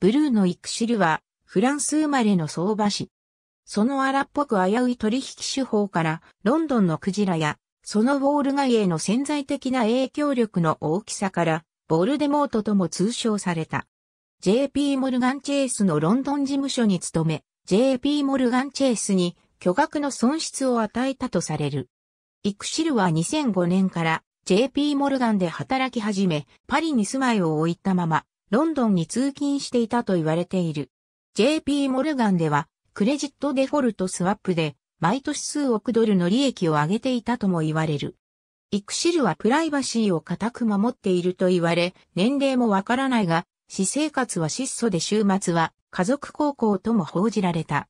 ブルーのイクシルは、フランス生まれの相場師。その荒っぽく危うい取引手法から、ロンドンのクジラや、そのウォール街への潜在的な影響力の大きさから、ボルデモートとも通称された。JP モルガンチェイスのロンドン事務所に勤め、JP モルガンチェイスに巨額の損失を与えたとされる。イクシルは2005年から JP モルガンで働き始め、パリに住まいを置いたまま、ロンドンに通勤していたと言われている。JP モルガンでは、クレジットデフォルトスワップで、毎年数億ドルの利益を上げていたとも言われる。イクシルはプライバシーを固く守っていると言われ、年齢もわからないが、私生活は質素で週末は家族高校とも報じられた。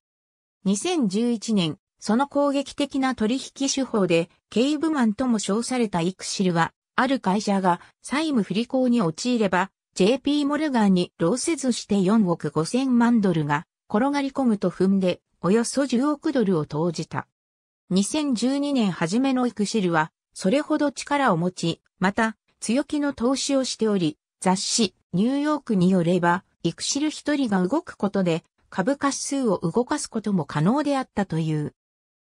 2011年、その攻撃的な取引手法で、ケイブマンとも称されたイクシルは、ある会社が債務不履行に陥れば、JP モルガンに労せずして4億5 0万ドルが転がり込むと踏んでおよそ10億ドルを投じた。2012年初めのイクシルはそれほど力を持ち、また強気の投資をしており、雑誌ニューヨークによればイクシル一人が動くことで株価指数を動かすことも可能であったという。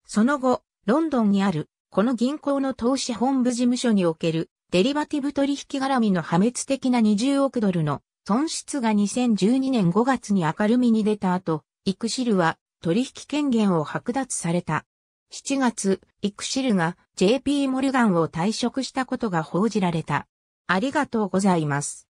その後、ロンドンにあるこの銀行の投資本部事務所におけるデリバティブ取引絡みの破滅的な20億ドルの損失が2012年5月に明るみに出た後、イクシルは取引権限を剥奪された。7月、イクシルが JP モルガンを退職したことが報じられた。ありがとうございます。